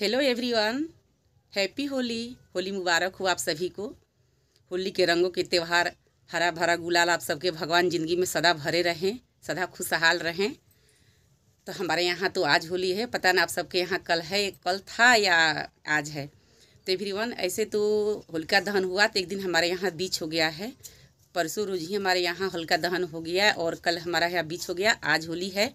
hello everyone happy Holi Holi मुबारक हो आप सभी को होली के रंगों के त्यौहार हरा भरा गुलाल आप सबके भगवान ज़िंदगी में सदा भरे रहें सदा खुशहाल रहें तो हमारे यहाँ तो आज होली है पता ना आप सबके यहाँ कल है कल था या आज है तो एवरीवन ऐसे तो होलिका दहन हुआ तो एक दिन हमारे यहाँ बीच हो गया है परसों रोज ही हमारे यहाँ होलिका दहन हो गया और कल हमारा यहाँ बीच हो गया आज होली है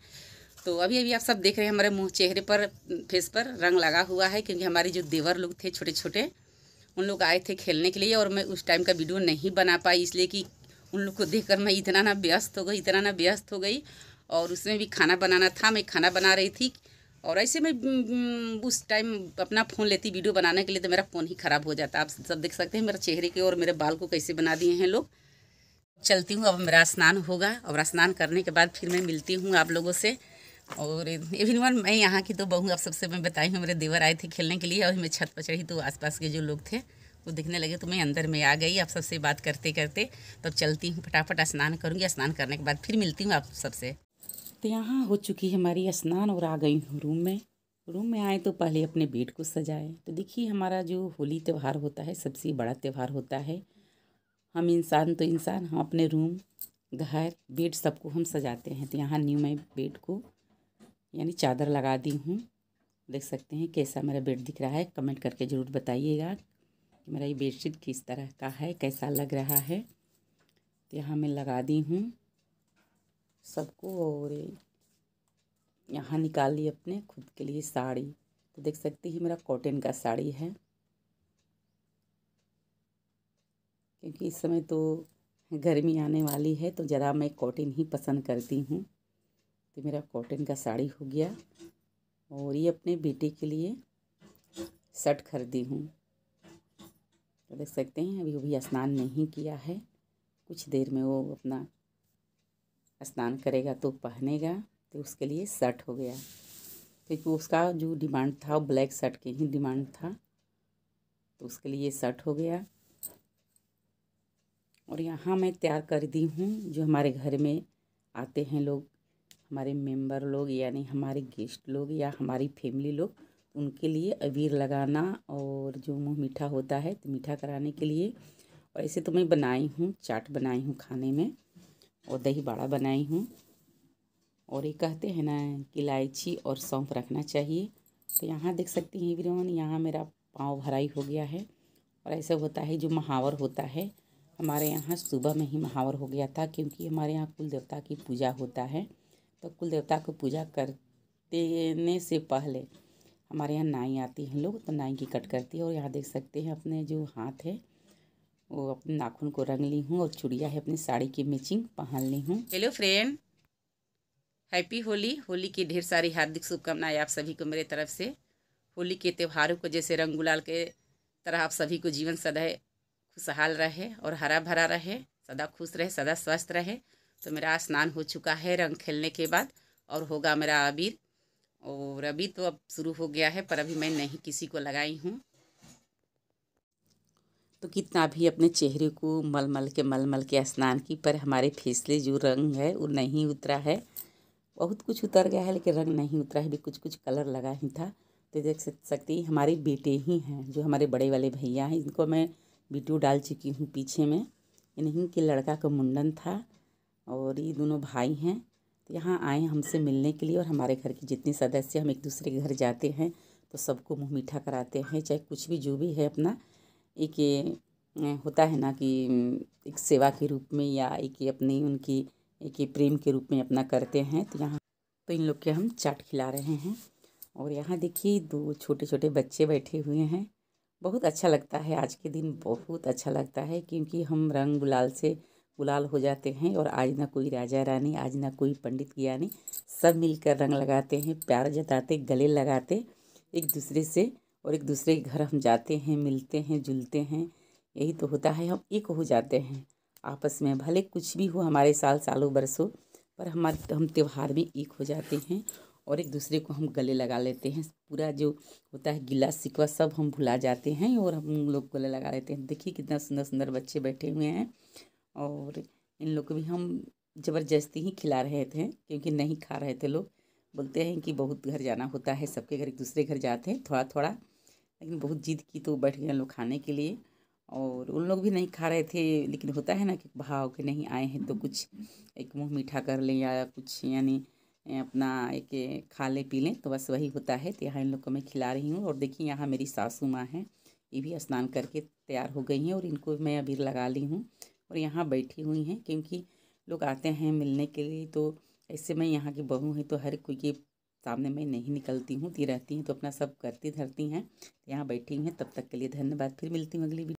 तो अभी अभी आप सब देख रहे हैं हमारे मुंह चेहरे पर फेस पर रंग लगा हुआ है क्योंकि हमारे जो देवर लोग थे छोटे छोटे उन लोग आए थे खेलने के लिए और मैं उस टाइम का वीडियो नहीं बना पाई इसलिए कि उन लोग को देखकर मैं इतना ना व्यस्त हो गई इतना ना व्यस्त हो गई और उसमें भी खाना बनाना था मैं खाना बना रही थी और ऐसे मैं उस टाइम अपना फ़ोन लेती वीडियो बनाने के लिए तो मेरा फ़ोन ही ख़राब हो जाता आप सब देख सकते हैं मेरे चेहरे के और मेरे बाल को कैसे बना दिए हैं लोग चलती हूँ अब मेरा स्नान होगा और स्नान करने के बाद फिर मैं मिलती हूँ आप लोगों से और इवन वन मैं यहाँ की तो बहू आप सबसे मैं बताई हूँ मेरे देवर आए थे खेलने के लिए और मैं छत पर चढ़ी तो आसपास के जो लोग थे वो दिखने लगे तो मैं अंदर में आ गई आप सबसे बात करते करते तब तो चलती हूँ फटाफट स्नान करूँगी स्नान करने के बाद फिर मिलती हूँ आप सबसे तो यहाँ हो चुकी है हमारी स्नान और आ गई हूँ रूम में रूम में आए तो पहले अपने बेड को सजाए तो देखिए हमारा जो होली त्यौहार होता है सबसे बड़ा त्यौहार होता है हम इंसान तो इंसान हम अपने रूम घर बेड सबको हम सजाते हैं तो यहाँ न्यू मैं बेड को यानी चादर लगा दी हूँ देख सकते हैं कैसा मेरा बेड दिख रहा है कमेंट करके ज़रूर बताइएगा कि मेरा ये बेडशीट किस तरह का है कैसा लग रहा है तो यहाँ मैं लगा दी हूँ सबको और यहाँ निकाल ली अपने खुद के लिए साड़ी तो देख सकते हैं मेरा कॉटन का साड़ी है क्योंकि इस समय तो गर्मी आने वाली है तो ज़रा मैं कॉटन ही पसंद करती हूँ तो मेरा कॉटन का साड़ी हो गया और ये अपने बेटे के लिए शर्ट खरीदी हूँ तो देख सकते हैं अभी अभी स्नान नहीं किया है कुछ देर में वो अपना स्नान करेगा तो पहनेगा तो उसके लिए शर्ट हो गया क्योंकि तो उसका जो डिमांड था वो ब्लैक शर्ट के ही डिमांड था तो उसके लिए शर्ट हो गया और यहाँ मैं तैयार कर दी हूँ जो हमारे घर में आते हैं लोग हमारे मेंबर लोग यानी हमारे गेस्ट लोग या हमारी फैमिली लोग उनके लिए अबीर लगाना और जो मुँह मीठा होता है तो मीठा कराने के लिए और ऐसे तो मैं बनाई हूँ चाट बनाई हूँ खाने में और दही बाड़ा बनाई हूँ और ये कहते हैं ना कि इलायची और सौंफ रखना चाहिए तो यहाँ देख सकते हैं एवरीवन यहाँ मेरा पाँव भराई हो गया है और ऐसा होता है जो महावर होता है हमारे यहाँ सुबह में ही महावर हो गया था क्योंकि हमारे यहाँ कुल देवता की पूजा होता है तो कुल देवता को पूजा देने से पहले हमारे यहाँ नाई आती हैं लोग तो नाई की कट करती है और यहाँ देख सकते हैं अपने जो हाथ है वो अपने नाखून को रंग ली हूँ और चुड़िया है अपनी साड़ी की मैचिंग पहन ली हूँ hello friend happy Holi Holi की ढेर सारी हार्दिक शुभकामनाएं आप सभी को मेरे तरफ से होली के त्यौहारों को जैसे रंग गुलाल के तरह आप सभी को जीवन सदा खुशहाल रहे और हरा भरा रहे सदा खुश रहे सदा स्वस्थ रहे तो मेरा स्नान हो चुका है रंग खेलने के बाद और होगा मेरा अबीर और अभी तो अब शुरू हो गया है पर अभी मैं नहीं किसी को लगाई हूँ तो कितना भी अपने चेहरे को मलमल के मलमल के स्नान की पर हमारे फेसले जो रंग है वो नहीं उतरा है बहुत कुछ उतर गया है लेकिन रंग नहीं उतरा है भी कुछ कुछ कलर लगा ही था तो देख सकती हमारे बेटे ही हैं जो हमारे बड़े वाले भैया हैं इनको मैं वीडियो डाल चुकी हूँ पीछे में इन्हीं के लड़का का मुंडन था और ये दोनों भाई हैं तो यहाँ आए हमसे मिलने के लिए और हमारे घर के जितने सदस्य हम एक दूसरे के घर जाते हैं तो सबको मुँह मीठा कराते हैं चाहे कुछ भी जो भी है अपना एक ये होता है ना कि एक सेवा के रूप में या एक अपनी उनकी एक प्रेम के रूप में अपना करते हैं तो यहाँ तो इन लोग के हम चाट खिला रहे हैं और यहाँ देखिए दो छोटे छोटे बच्चे बैठे हुए हैं बहुत अच्छा लगता है आज के दिन बहुत अच्छा लगता है क्योंकि हम रंग गुलाल से गुलाल हो जाते हैं और आज ना कोई राजा रानी आज ना कोई पंडित ज्ञानी सब मिलकर रंग लगाते हैं प्यार जताते गले लगाते एक दूसरे से और एक दूसरे के घर हम जाते हैं मिलते हैं जुलते हैं यही तो होता है हम एक हो जाते हैं आपस में भले कुछ भी हो हमारे साल सालों बरसों पर हमारे हम त्यौहार में एक हो जाते हैं और एक दूसरे को हम गले लगा लेते हैं पूरा जो होता है गिला सिकवा सब हम भुला जाते हैं और हम लोग गले लगा लेते हैं देखिए कितना सुंदर सुंदर बच्चे बैठे हुए हैं और इन लोग को भी हम ज़बरदस्ती ही खिला रहे थे क्योंकि नहीं खा रहे थे लोग बोलते हैं कि बहुत घर जाना होता है सबके घर एक दूसरे घर जाते हैं थोड़ा थोड़ा लेकिन बहुत जिद की तो बैठ गए लोग खाने के लिए और उन लोग भी नहीं खा रहे थे लेकिन होता है ना कि भाव के नहीं आए हैं तो कुछ एक मुँह मीठा कर लें या कुछ यानी अपना एक खा लें पी लें तो बस वही होता है तो यहाँ इन लोग को मैं खिला रही हूँ और देखिए यहाँ मेरी सासू माँ हैं ये भी स्नान करके तैयार हो गई हैं और इनको मैं अबीर लगा ली हूँ और यहाँ बैठी हुई हैं क्योंकि लोग आते हैं मिलने के लिए तो ऐसे मैं यहाँ की बहू हूँ तो हर कोई के सामने मैं नहीं निकलती हूँ ती रहती हूँ तो अपना सब करती धरती हैं यहाँ बैठी हुई हैं तब तक के लिए धन्यवाद फिर मिलती हूँ अगली